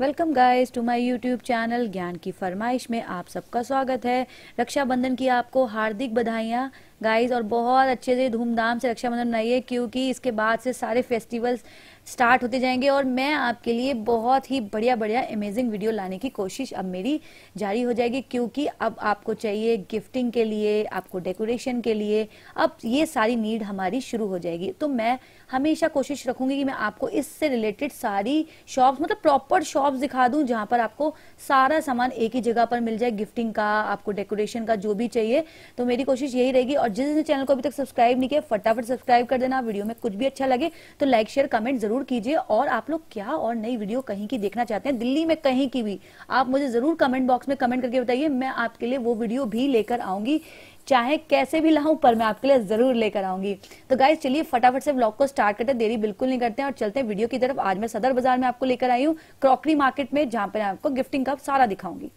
welcome guys to my YouTube channel ज्ञान की फरमाइश में आप सबका स्वागत है रक्षाबंधन की आपको हार्दिक बधाइयाँ गाइस और बहुत अच्छे से धूमधाम से रक्षाबंधन मनाइए क्योंकि इसके बाद से सारे फेस्टिवल्स स्टार्ट होते जाएंगे और मैं आपके लिए बहुत ही बढ़िया बढ़िया अमेजिंग वीडियो लाने की कोशिश अब मेरी जारी हो जाएगी क्योंकि अब आपको चाहिए गिफ्टिंग के लिए आपको डेकोरेशन के लिए अब ये सारी नीड हमारी शुरू हो जाएगी तो मैं हमेशा कोशिश रखूंगी कि मैं आपको इससे रिलेटेड सारी शॉप्स मतलब प्रॉपर शॉप्स दिखा दूं जहां पर आपको सारा सामान एक ही जगह पर मिल जाए गिफ्टिंग का आपको डेकोरेशन का जो भी चाहिए तो मेरी कोशिश यही रहेगी और जिसने चैनल को अभी तक सब्सक्राइब नहीं किया फटाफट सब्सक्राइब कर देना वीडियो में कुछ भी अच्छा लगे तो लाइक शेयर कमेंट जरूर कीजिए और आप लोग क्या और नई वीडियो कहीं की देखना चाहते हैं दिल्ली में कहीं की भी आप मुझे जरूर कमेंट बॉक्स में कमेंट करके बताइए मैं आपके लिए वो वीडियो भी लेकर आऊंगी चाहे कैसे भी लाऊं पर मैं आपके लिए जरूर लेकर आऊंगी तो गाइज चलिए फटाफट से ब्लॉग को स्टार्ट करते हैं देरी बिल्कुल नहीं करते हैं और चलते हैं वीडियो की तरफ आज मैं सदर बाजार में आपको लेकर आई हूँ क्रॉकरी मार्केट में जहां पर आपको गिफ्टिंग का सारा दिखाऊंगी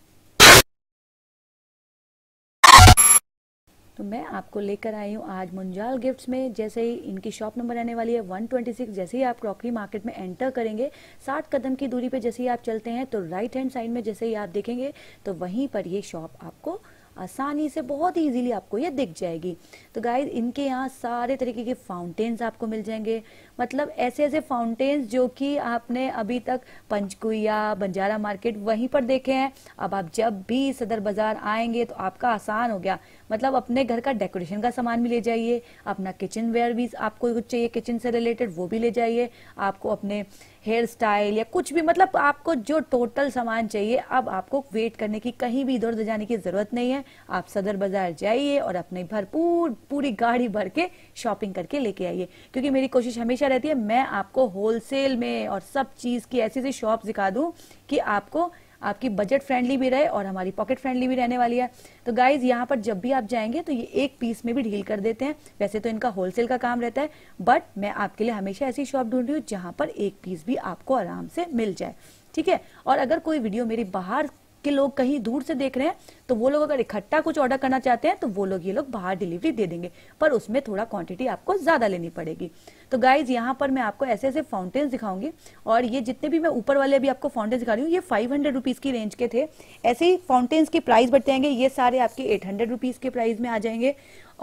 तो मैं आपको लेकर आई हूँ आज मुंजाल गिफ्ट्स में जैसे ही इनकी शॉप नंबर रहने वाली है 126 जैसे ही आप क्रॉकरी मार्केट में एंटर करेंगे 60 कदम की दूरी पे जैसे ही आप चलते हैं तो राइट हैंड साइड में जैसे ही आप देखेंगे तो वहीं पर ये शॉप आपको आसानी से बहुत ईजिली आपको ये दिख जाएगी तो गाइज इनके यहाँ सारे तरीके के फाउंटेन्स आपको मिल जाएंगे मतलब ऐसे ऐसे फाउंटेन्स जो कि आपने अभी तक पंचकुया बंजारा मार्केट वहीं पर देखे हैं अब आप जब भी सदर बाजार आएंगे तो आपका आसान हो गया मतलब अपने घर का डेकोरेशन का सामान भी ले जाइए अपना किचन वेयर भी आपको कुछ चाहिए किचन से रिलेटेड वो भी ले जाइए आपको अपने हेयर स्टाइल या कुछ भी मतलब आपको जो टोटल सामान चाहिए अब आपको वेट करने की कहीं भी इधर उधर जाने की जरूरत नहीं है आप सदर बाजार जाइए और अपने भरपूर पूरी गाड़ी भर के शॉपिंग करके लेके आइए क्योंकि मेरी कोशिश हमेशा रहती है मैं आपको होलसेल में और सब चीज की ऐसी ऐसी शॉप दिखा दूं कि आपको आपकी बजट फ्रेंडली भी रहे और हमारी पॉकेट फ्रेंडली भी रहने वाली है तो गाइज यहाँ पर जब भी आप जाएंगे तो ये एक पीस में भी डील कर देते हैं वैसे तो इनका होलसेल का काम रहता है बट मैं आपके लिए हमेशा ऐसी शॉप ढूंढ रही हूँ जहाँ पर एक पीस भी आपको आराम से मिल जाए ठीक है और अगर कोई वीडियो मेरी बाहर के लोग कहीं दूर से देख रहे हैं तो वो लोग अगर इकट्ठा कुछ ऑर्डर करना चाहते हैं तो वो लोग ये लोग बाहर डिलीवरी दे देंगे पर उसमें थोड़ा क्वांटिटी आपको ज्यादा लेनी पड़ेगी तो गाइज यहाँ पर मैं आपको ऐसे ऐसे फाउंटेन्स दिखाऊंगी और ये जितने भी मैं ऊपर वाले अभी आपको फाउंटेन्स दिखा रही हूँ ये फाइव हंड्रेड की रेंज के थे ऐसे ही फाउंटेन्स के प्राइस बढ़ते जाएंगे ये सारे आपके एट हंड्रेड के प्राइस में आ जाएंगे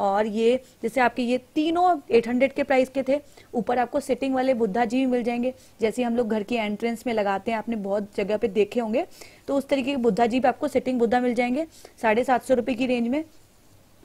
और ये जैसे आपके ये तीनों 800 के प्राइस के थे ऊपर आपको सिटिंग वाले बुद्धा जी भी मिल जाएंगे जैसे हम लोग घर की एंट्रेंस में लगाते हैं आपने बहुत जगह पे देखे होंगे तो उस तरीके के बुद्धा जी पे आपको सिटिंग बुद्धा मिल जाएंगे साढ़े सात सौ रुपये की रेंज में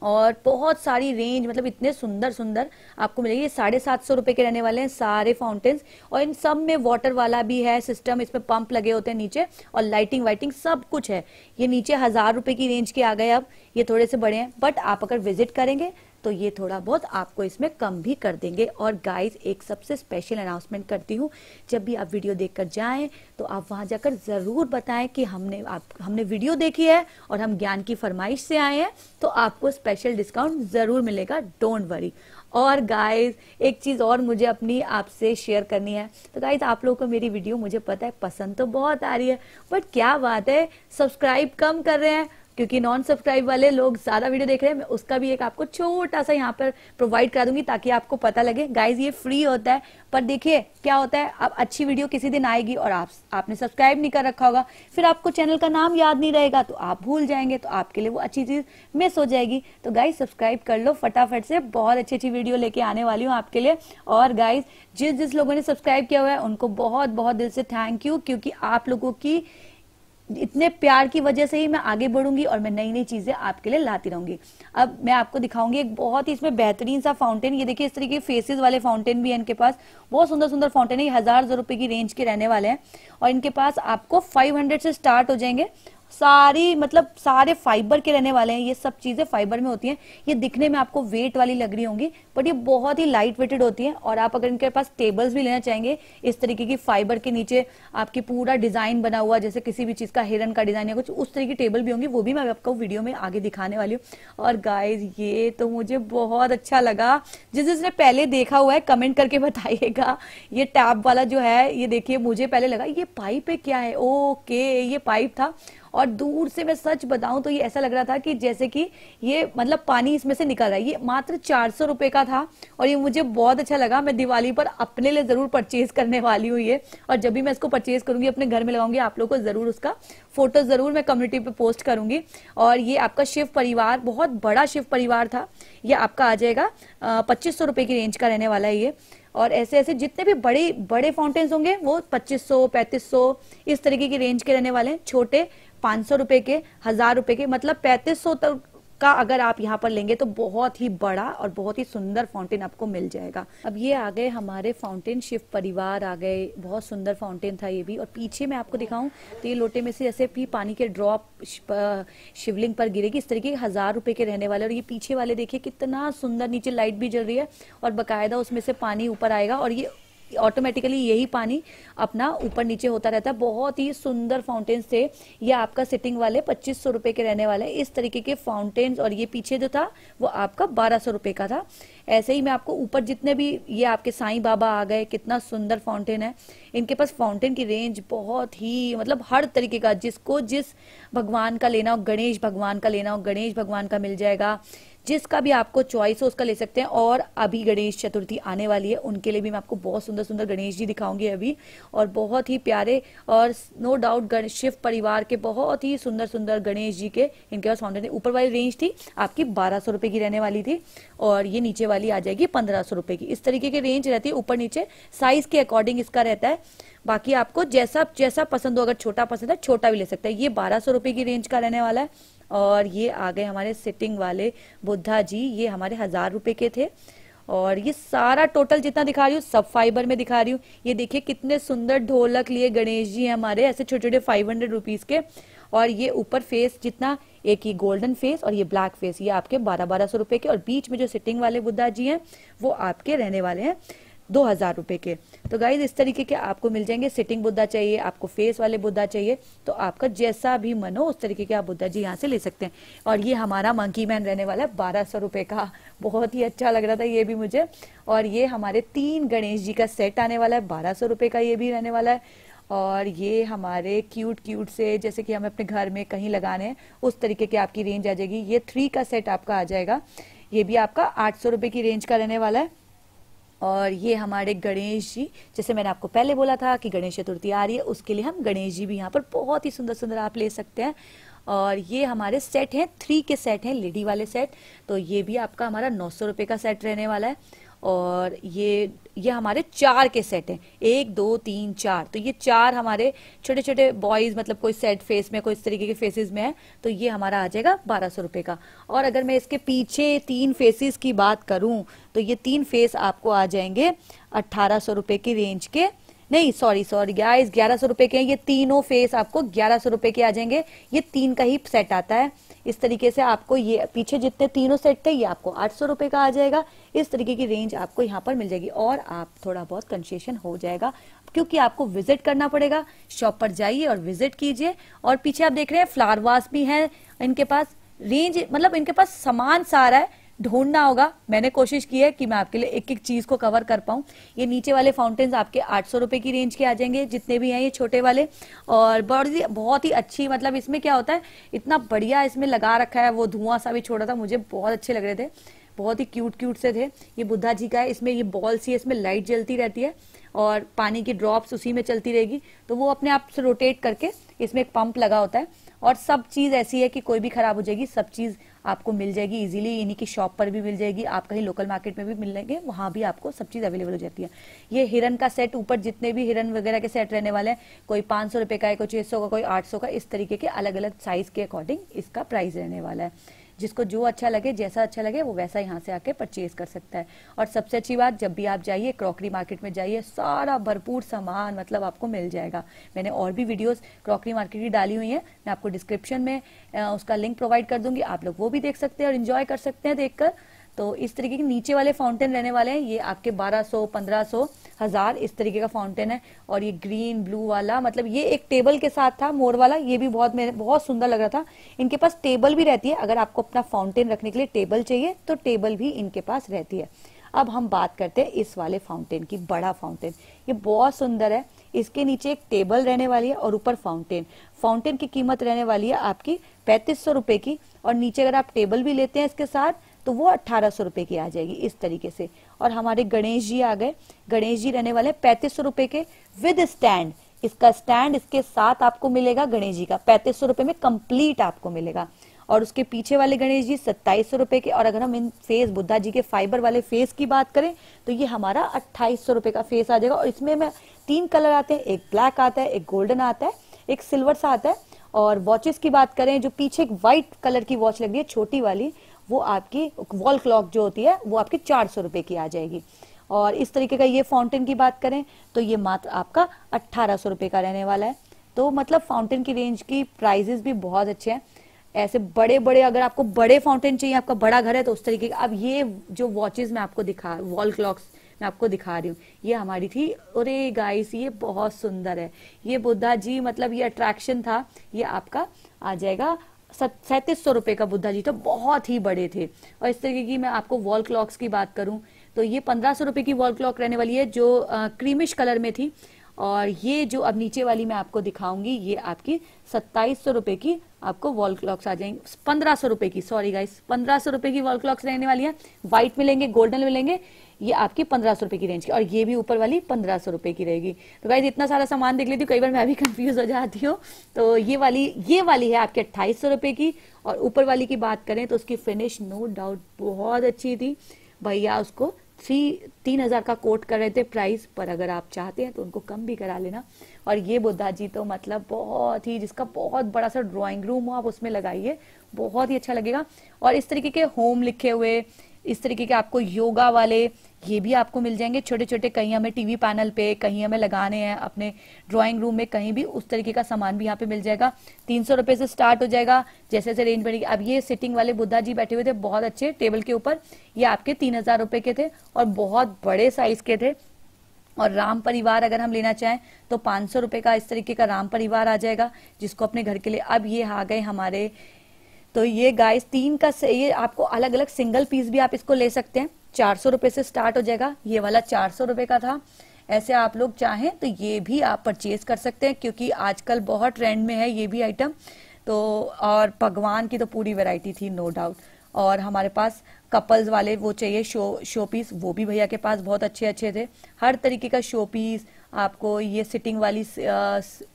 और बहुत सारी रेंज मतलब इतने सुंदर सुंदर आपको मिलेगी ये साढ़े सात सौ रुपए के रहने वाले हैं सारे फाउंटेन्स और इन सब में वाटर वाला भी है सिस्टम इसमें पंप लगे होते हैं नीचे और लाइटिंग वाइटिंग सब कुछ है ये नीचे हज़ार रुपए की रेंज के आ गए अब ये थोड़े से बड़े हैं बट आप अगर विजिट करेंगे तो ये थोड़ा बहुत आपको इसमें कम भी कर देंगे और गाइस एक सबसे स्पेशल अनाउंसमेंट करती हूँ जब भी आप वीडियो देखकर जाएं तो आप वहां जाकर ज़रूर बताएं कि हमने आप हमने वीडियो देखी है और हम ज्ञान की फरमाइश से आए हैं तो आपको स्पेशल डिस्काउंट ज़रूर मिलेगा डोंट वरी और गाइस एक चीज़ और मुझे अपनी आपसे शेयर करनी है तो गाइस आप लोगों को मेरी वीडियो मुझे पता है पसंद तो बहुत आ रही है बट क्या बात है सब्सक्राइब कम कर रहे हैं क्योंकि नॉन सब्सक्राइब वाले लोग ज्यादा वीडियो देख रहे हैं मैं उसका भी एक आपको छोटा सा यहाँ पर प्रोवाइड करा दूंगी ताकि आपको पता लगे गाइज ये फ्री होता है पर देखिए क्या होता है अब अच्छी वीडियो किसी दिन आएगी और आप आपने सब्सक्राइब नहीं कर रखा होगा फिर आपको चैनल का नाम याद नहीं रहेगा तो आप भूल जाएंगे तो आपके लिए वो अच्छी चीज मिस हो जाएगी तो गाइज सब्सक्राइब कर लो फटाफट से बहुत अच्छी अच्छी वीडियो लेके आने वाली हूँ आपके लिए और गाइज जिस जिस लोगों ने सब्सक्राइब किया हुआ है उनको बहुत बहुत दिल से थैंक यू क्योंकि आप लोगों की इतने प्यार की वजह से ही मैं आगे बढ़ूंगी और मैं नई नई चीजें आपके लिए लाती रहूंगी अब मैं आपको दिखाऊंगी एक बहुत ही इसमें बेहतरीन सा फाउंटेन ये देखिए इस तरीके के फेसेस वाले फाउंटेन भी है इनके पास बहुत सुंदर सुंदर फाउंटेन है ये हजार हजार रुपए की रेंज के रहने वाले हैं और इनके पास आपको फाइव से स्टार्ट हो जाएंगे सारी मतलब सारे फाइबर के रहने वाले हैं ये सब चीजें फाइबर में होती हैं ये दिखने में आपको वेट वाली लग रही होंगी बट ये बहुत ही लाइट वेटेड होती हैं और आप अगर इनके पास टेबल्स भी लेना चाहेंगे इस तरीके की फाइबर के नीचे आपकी पूरा डिजाइन बना हुआ जैसे किसी भी चीज का हिरन का डिजाइन या कुछ उस तरीके की टेबल भी होंगी वो भी मैं आपको वीडियो में आगे दिखाने वाली हूँ और गाइज ये तो मुझे बहुत अच्छा लगा जिस जिसने पहले देखा हुआ है कमेंट करके बताइएगा ये टैप वाला जो है ये देखिए मुझे पहले लगा ये पाइप है क्या है ओके ये पाइप था और दूर से मैं सच बताऊं तो ये ऐसा लग रहा था कि जैसे कि ये मतलब पानी इसमें से निकल रहा है ये मात्र चार सौ रुपए का था और ये मुझे बहुत अच्छा लगा मैं दिवाली पर अपने लिए जरूर परचेज करने वाली हूँ ये और जब भी मैं इसको परचेज करूंगी अपने घर में लगाऊंगी आप लोग को जरूर उसका फोटो जरूर मैं कम्युनिटी पे पोस्ट करूंगी और ये आपका शिव परिवार बहुत बड़ा शिव परिवार था ये आपका आ जाएगा पच्चीस सौ रुपए की रेंज का रहने वाला है ये और ऐसे ऐसे जितने भी बड़े बड़े फाउंटेन्स होंगे वो 2500 3500 इस तरीके की रेंज के रहने वाले हैं छोटे पांच सौ रुपए के हजार रुपए के मतलब पैंतीस सौ तक का अगर आप यहाँ पर लेंगे तो बहुत ही बड़ा और बहुत ही सुंदर फाउंटेन आपको मिल जाएगा अब ये आ गए हमारे फाउंटेन शिव परिवार आ गए बहुत सुंदर फाउंटेन था ये भी और पीछे मैं आपको दिखाऊं तो ये लोटे में से जैसे भी पानी के ड्रॉप शिवलिंग पर गिरेगी इस तरीके हजार रुपए के रहने वाले और ये पीछे वाले देखिए कितना सुंदर नीचे लाइट भी जल रही है और बाकायदा उसमें से पानी ऊपर आएगा और ये ऑटोमेटिकली यही पानी अपना ऊपर नीचे होता रहता है बहुत ही सुंदर फाउंटेन्स थे ये आपका सिटिंग वाले पच्चीस सौ रुपए के रहने वाले इस तरीके के फाउंटेन्स और ये पीछे जो था वो आपका बारह सौ रुपए का था ऐसे ही मैं आपको ऊपर जितने भी ये आपके साईं बाबा आ गए कितना सुंदर फाउंटेन है इनके पास फाउंटेन की रेंज बहुत ही मतलब हर तरीके का जिसको जिस भगवान का लेना हो गणेश भगवान का लेना हो गणेश भगवान का मिल जाएगा जिसका भी आपको चॉइस हो उसका ले सकते हैं और अभी गणेश चतुर्थी आने वाली है उनके लिए भी मैं आपको बहुत सुंदर सुंदर गणेश जी दिखाऊंगी अभी और बहुत ही प्यारे और नो डाउट शिव परिवार के बहुत ही सुंदर सुंदर गणेश जी के इनके पास फाउंटेन ऊपर वाली रेंज थी आपकी बारह सौ की रहने वाली थी और ये नीचे वाली आ जाएगी पंद्रह सौ की इस तरीके की रेंज रहती है ऊपर नीचे साइज के अकॉर्डिंग इसका रहता है बाकी आपको जैसा जैसा पसंद हो अगर छोटा पसंद है छोटा भी ले सकता है ये बारह सौ की रेंज का रहने वाला है और ये आ गए हमारे सिटिंग वाले बुद्धा जी ये हमारे हजार रुपए के थे और ये सारा टोटल जितना दिखा रही हूँ सब फाइबर में दिखा रही हूँ ये देखिए कितने सुंदर ढोलक लिए गणेश जी है हमारे ऐसे छोटे छोटे फाइव हंड्रेड रुपीज के और ये ऊपर फेस जितना एक ही गोल्डन फेस और ये ब्लैक फेस ये आपके बारह बारह सौ रुपए के और बीच में जो सिटिंग वाले बुद्धा जी हैं वो आपके रहने वाले हैं दो हज़ार रुपए के तो गाइज इस तरीके के आपको मिल जाएंगे सिटिंग बुद्धा चाहिए आपको फेस वाले बुद्धा चाहिए तो आपका जैसा भी मन हो उस तरीके के आप बुद्धा जी यहाँ से ले सकते हैं और ये हमारा मंकी मैन रहने वाला है बारह सौ रुपए का बहुत ही अच्छा लग रहा था ये भी मुझे और ये हमारे तीन गणेश जी का सेट आने वाला है बारह सौ रुपए का ये भी रहने वाला है और ये हमारे क्यूट क्यूट से जैसे कि हम अपने घर में कहीं लगाने हैं उस तरीके की आपकी रेंज आ जाएगी ये थ्री का सेट आपका आ जाएगा ये भी आपका आठ सौ रुपए की रेंज का रहने वाला है और ये हमारे गणेश जी जैसे मैंने आपको पहले बोला था कि गणेश चतुर्थी आ रही है उसके लिए हम गणेश जी भी यहाँ पर बहुत ही सुंदर सुंदर आप ले सकते हैं और ये हमारे सेट हैं थ्री के सेट हैं लेडी वाले सेट तो ये भी आपका हमारा नौ सौ का सेट रहने वाला है और ये ये हमारे चार के सेट हैं एक दो तीन चार तो ये चार हमारे छोटे छोटे बॉयज मतलब कोई सेट फेस में कोई इस तरीके के फेसेस में है तो ये हमारा आ जाएगा बारह सौ रुपए का और अगर मैं इसके पीछे तीन फेसेस की बात करूं तो ये तीन फेस आपको आ जाएंगे अट्ठारह सौ रुपए की रेंज के नहीं सॉरी सॉरी गाइस ग्यारह सौ रुपए के हैं ये तीनों फेस आपको ग्यारह सौ रुपए के आ जाएंगे ये तीन का ही सेट आता है इस तरीके से आपको ये पीछे जितने तीनों सेट थे ये आपको आठ सौ रुपए का आ जाएगा इस तरीके की रेंज आपको यहाँ पर मिल जाएगी और आप थोड़ा बहुत कंसेशन हो जाएगा क्योंकि आपको विजिट करना पड़ेगा शॉप पर जाइए और विजिट कीजिए और पीछे आप देख रहे हैं फ्लावर वास भी है इनके पास रेंज मतलब इनके पास सामान सारा है ढूंढना होगा मैंने कोशिश की है कि मैं आपके लिए एक एक चीज को कवर कर पाऊं ये नीचे वाले फाउंटेन्स आपके आठ सौ रुपए की रेंज के आ जाएंगे जितने भी हैं ये छोटे वाले और बहुत ही बहुत ही अच्छी मतलब इसमें क्या होता है इतना बढ़िया इसमें लगा रखा है वो धुआं सा भी छोड़ा था मुझे बहुत अच्छे लग रहे थे बहुत ही क्यूट क्यूट से थे ये बुद्धा जी का है इसमें ये बॉल सी है इसमें लाइट जलती रहती है और पानी की ड्रॉप्स उसी में चलती रहेगी तो वो अपने आप से रोटेट करके इसमें एक पंप लगा होता है और सब चीज़ ऐसी है कि कोई भी खराब हो जाएगी सब चीज़ आपको मिल जाएगी इजीली इन्हीं की शॉप पर भी मिल जाएगी आप कहीं लोकल मार्केट में भी मिल लेंगे वहां भी आपको सब चीज़ अवेलेबल हो जाती है ये हिरन का सेट ऊपर जितने भी हिरन वगैरह के सेट रहने वाले हैं कोई पांच सौ रुपए का है कोई छह सौ का कोई आठ सौ का इस तरीके के अलग अलग साइज़ के अकॉर्डिंग इसका प्राइस रहने वाला है जिसको जो अच्छा लगे जैसा अच्छा लगे वो वैसा यहाँ से आके परचेज कर सकता है और सबसे अच्छी बात जब भी आप जाइए क्रॉकरी मार्केट में जाइए सारा भरपूर सामान मतलब आपको मिल जाएगा मैंने और भी वीडियोस क्रॉकरी मार्केट की डाली हुई है मैं आपको डिस्क्रिप्शन में उसका लिंक प्रोवाइड कर दूंगी आप लोग वो भी देख सकते हैं और इन्जॉय कर सकते हैं देखकर तो इस तरीके के नीचे वाले फाउंटेन रहने वाले हैं ये आपके बारह सौ हजार इस तरीके का फाउंटेन है और ये ग्रीन ब्लू वाला मतलब ये एक टेबल के साथ था मोर वाला ये भी बहुत मेरे बहुत सुंदर लग रहा था इनके पास टेबल भी रहती है अगर आपको अपना फाउंटेन रखने के लिए टेबल चाहिए तो टेबल भी इनके पास रहती है अब हम बात करते हैं इस वाले फाउंटेन की बड़ा फाउंटेन ये बहुत सुंदर है इसके नीचे एक टेबल रहने वाली है और ऊपर फाउंटेन फाउंटेन की कीमत रहने वाली है आपकी पैंतीस सौ रुपए की और नीचे अगर आप टेबल भी लेते हैं इसके साथ तो वो अट्ठारह सौ रुपए की आ जाएगी इस तरीके से और हमारे गणेश जी आ गए गणेश जी रहने वाले पैंतीस सौ रुपए के विद स्टैंड इसका स्टैंड इसके साथ आपको मिलेगा गणेश जी का पैंतीस सौ रुपए में कंप्लीट आपको मिलेगा और उसके पीछे वाले गणेश जी सत्ताईस सौ रुपए के और अगर हम इन फेस बुद्धा जी के फाइबर वाले फेस की बात करें तो ये हमारा अट्ठाईस सौ रुपए का फेस आ जाएगा और इसमें मैं तीन कलर आते हैं एक ब्लैक आता है एक गोल्डन आता है एक सिल्वर सा आता है और वॉचेस की बात करें जो पीछे एक व्हाइट कलर की वॉच लग रही है छोटी वाली वो आपकी वॉल क्लॉक जो होती है वो आपकी चार सौ रुपए की आ जाएगी और इस तरीके का ये फाउंटेन की बात करें तो ये मात्र आपका अट्ठारह सौ रुपए का रहने वाला है तो मतलब फाउंटेन की रेंज की प्राइजेस भी बहुत अच्छे हैं ऐसे बड़े बड़े अगर आपको बड़े फाउंटेन चाहिए आपका बड़ा घर है तो उस तरीके का अब ये जो वॉचेज मैं आपको दिखा वॉल क्लॉक्स मैं आपको दिखा रही हूँ ये हमारी थी और गाइस ये बहुत सुंदर है ये बुद्धा जी मतलब ये अट्रैक्शन था ये आपका आ जाएगा सैंतीस सौ रुपए का बुद्धा जी था बहुत ही बड़े थे और इस तरीके की मैं आपको वॉल क्लॉक्स की बात करूं तो ये पंद्रह सौ रुपए की वॉल क्लॉक रहने वाली है जो क्रीमिश कलर में थी और ये जो अब नीचे वाली मैं आपको दिखाऊंगी ये आपकी सत्ताईस सौ रुपए की आपको वॉल क्लॉक्स आ जाएंगे पंद्रह सौ रुपए की सॉरी गाइस पंद्रह सौ रुपए की वॉल क्लॉक्स रहने वाली है व्हाइट मिलेंगे गोल्डन मिलेंगे ये आपकी पंद्रह सौ रुपए की रेंज की और ये भी ऊपर वाली पंद्रह सौ रुपए की रहेगी तो गाइज इतना सारा सामान देख लेती हूँ कई बार मैं भी कंफ्यूज हो जाती हूँ तो ये वाली ये वाली है आपकी अट्ठाईस सौ रुपए की और ऊपर वाली की बात करें तो उसकी फिनिश नो डाउट बहुत अच्छी थी भैया उसको थ्री तीन हज़ार का कोट कर रहे थे प्राइस पर अगर आप चाहते हैं तो उनको कम भी करा लेना और ये बुद्धा जी तो मतलब बहुत ही जिसका बहुत बड़ा सा ड्राइंग रूम हो आप उसमें लगाइए बहुत ही अच्छा लगेगा और इस तरीके के होम लिखे हुए इस तरीके के आपको योगा वाले ये भी आपको मिल जाएंगे छोटे छोटे कहीं हमें टीवी पैनल पे कहीं हमें लगाने हैं अपने ड्राइंग रूम में कहीं भी उस तरीके का सामान भी यहाँ पे मिल जाएगा तीन सौ रुपए से स्टार्ट हो जाएगा जैसे जैसे रेंज बढ़ेगी अब ये सिटिंग वाले बुद्धा जी बैठे हुए थे बहुत अच्छे टेबल के ऊपर ये आपके तीन हजार रुपए के थे और बहुत बड़े साइज के थे और राम परिवार अगर हम लेना चाहें तो पांच सौ रुपए का इस तरीके का राम परिवार आ जाएगा जिसको अपने घर के लिए अब ये आ गए हमारे तो ये गाइस तीन का से ये आपको अलग अलग सिंगल पीस भी आप इसको ले सकते हैं चार सौ रुपए से स्टार्ट हो जाएगा ये वाला चार सौ रुपए का था ऐसे आप लोग चाहें तो ये भी आप परचेज कर सकते हैं क्योंकि आजकल बहुत ट्रेंड में है ये भी आइटम तो और भगवान की तो पूरी वेराइटी थी नो डाउट और हमारे पास कपल्स वाले वो चाहिए शो शो पीस वो भी भैया के पास बहुत अच्छे अच्छे थे हर तरीके का शो पीस आपको ये सिटिंग वाली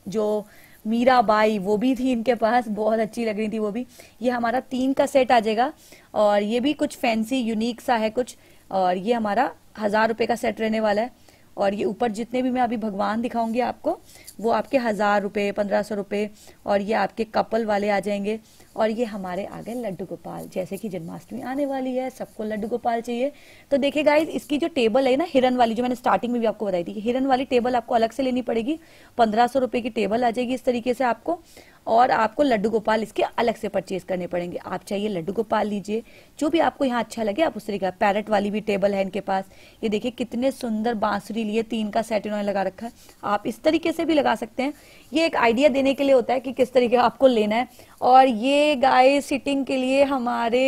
जो मीराबाई वो भी थी इनके पास बहुत अच्छी लग रही थी वो भी ये हमारा तीन का सेट आ जाएगा और ये भी कुछ फैंसी यूनिक सा है कुछ और ये हमारा हजार रुपए का सेट रहने वाला है और ये ऊपर जितने भी मैं अभी भगवान दिखाऊंगी आपको वो आपके हज़ार रुपए पंद्रह सौ रुपये और ये आपके कपल वाले आ जाएंगे और ये हमारे आगे लड्डू गोपाल जैसे कि जन्माष्टमी आने वाली है सबको लड्डू गोपाल चाहिए तो देखिए गाइज इसकी जो टेबल है ना हिरन वाली जो मैंने स्टार्टिंग में भी आपको बताई थी हिरन वाली टेबल आपको अलग से लेनी पड़ेगी पंद्रह सौ रुपए की टेबल आ जाएगी इस तरीके से आपको और आपको लड्डू गोपाल इसके अलग से परचेज करने पड़ेंगे आप चाहिए लड्डू गोपाल लीजिए जो भी आपको यहाँ अच्छा लगे आप उस का पैरट वाली भी टेबल है इनके पास ये देखिए कितने सुंदर बांसुरी लिए तीन का सेट इन्होंने लगा रखा है आप इस तरीके से भी लगा सकते हैं ये एक आइडिया देने के लिए होता है कि किस तरीके आपको लेना है और ये गाय सिटिंग के लिए हमारे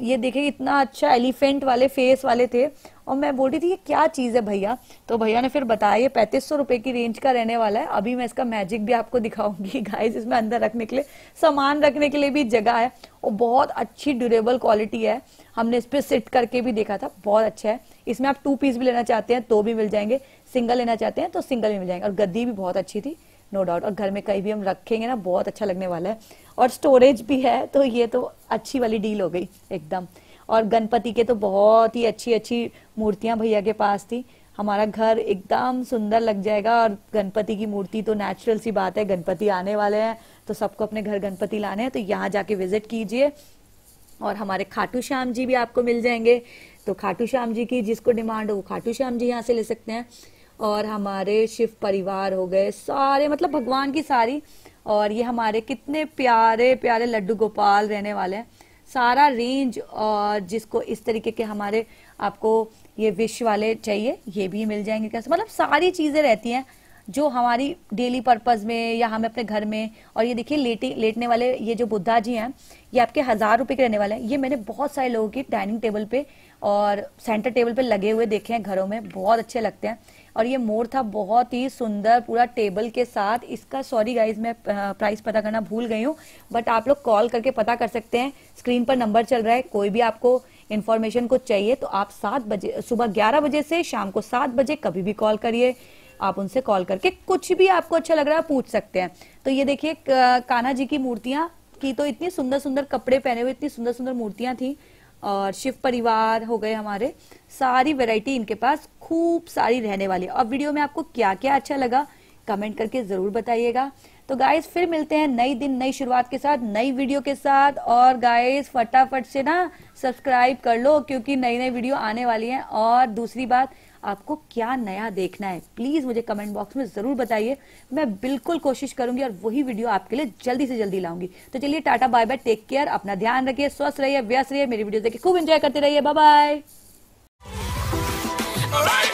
ये देखे इतना अच्छा एलिफेंट वाले फेस वाले थे और मैं बोल रही थी ये क्या चीज़ है भैया तो भैया ने फिर बताया ये पैंतीस सौ रुपए की रेंज का रहने वाला है अभी मैं इसका मैजिक भी आपको दिखाऊंगी गाइस इसमें अंदर रखने के लिए सामान रखने के लिए भी जगह है और बहुत अच्छी ड्यूरेबल क्वालिटी है हमने इस पर सिट करके भी देखा था बहुत अच्छा है इसमें आप टू पीस भी लेना चाहते हैं तो भी मिल जाएंगे सिंगल लेना चाहते हैं तो सिंगल भी मिल जाएंगे और गद्दी भी बहुत अच्छी थी नो डाउट और घर में कहीं भी हम रखेंगे ना बहुत अच्छा लगने वाला है और स्टोरेज भी है तो ये तो अच्छी वाली डील हो गई एकदम और गणपति के तो बहुत ही अच्छी अच्छी मूर्तियां भैया के पास थी हमारा घर एकदम सुंदर लग जाएगा और गणपति की मूर्ति तो नेचुरल सी बात है गणपति आने वाले हैं तो सबको अपने घर गणपति लाने हैं तो यहाँ जाके विजिट कीजिए और हमारे खाटू श्याम जी भी आपको मिल जाएंगे तो खाटू श्याम जी की जिसको डिमांड हो वो खाटू श्याम जी यहाँ से ले सकते हैं और हमारे शिव परिवार हो गए सारे मतलब भगवान की सारी और ये हमारे कितने प्यारे प्यारे लड्डू गोपाल रहने वाले हैं सारा रेंज और जिसको इस तरीके के हमारे आपको ये विश वाले चाहिए ये भी मिल जाएंगे कैसे मतलब सारी चीज़ें रहती हैं जो हमारी डेली पर्पज़ में या हमें अपने घर में और ये देखिए लेटी लेटने वाले ये जो बुद्धा जी हैं ये आपके हज़ार रुपए के रहने वाले हैं ये मैंने बहुत सारे लोगों की डाइनिंग टेबल पे और सेंटर टेबल पे लगे हुए देखे हैं घरों में बहुत अच्छे लगते हैं और ये मोर था बहुत ही सुंदर पूरा टेबल के साथ इसका सॉरी गाइज मैं प्राइस पता करना भूल गई हूँ बट आप लोग कॉल करके पता कर सकते हैं स्क्रीन पर नंबर चल रहा है कोई भी आपको इन्फॉर्मेशन कुछ चाहिए तो आप सात बजे सुबह ग्यारह बजे से शाम को सात बजे कभी भी कॉल करिए आप उनसे कॉल करके कुछ भी आपको अच्छा लग रहा है पूछ सकते हैं तो ये देखिए कान्हा जी की मूर्तियां की तो इतनी सुंदर सुंदर कपड़े पहने हुए इतनी सुंदर सुंदर मूर्तियां थी और शिव परिवार हो गए हमारे सारी वेराइटी इनके पास खूब सारी रहने वाली और वीडियो में आपको क्या क्या अच्छा लगा कमेंट करके जरूर बताइएगा तो गाइस फिर मिलते हैं नई दिन नई शुरुआत के साथ नई वीडियो के साथ और गाइस फटाफट से ना सब्सक्राइब कर लो क्योंकि नई नई वीडियो आने वाली है और दूसरी बात आपको क्या नया देखना है प्लीज मुझे कमेंट बॉक्स में जरूर बताइए मैं बिल्कुल कोशिश करूंगी और वही वीडियो आपके लिए जल्दी से जल्दी लाऊंगी तो चलिए tata bye bye take care अपना ध्यान रखिए स्वस्थ रहिए व्यस्त रहिए मेरी वीडियो देखिए खूब एंजॉय करते रहिए बाय बाय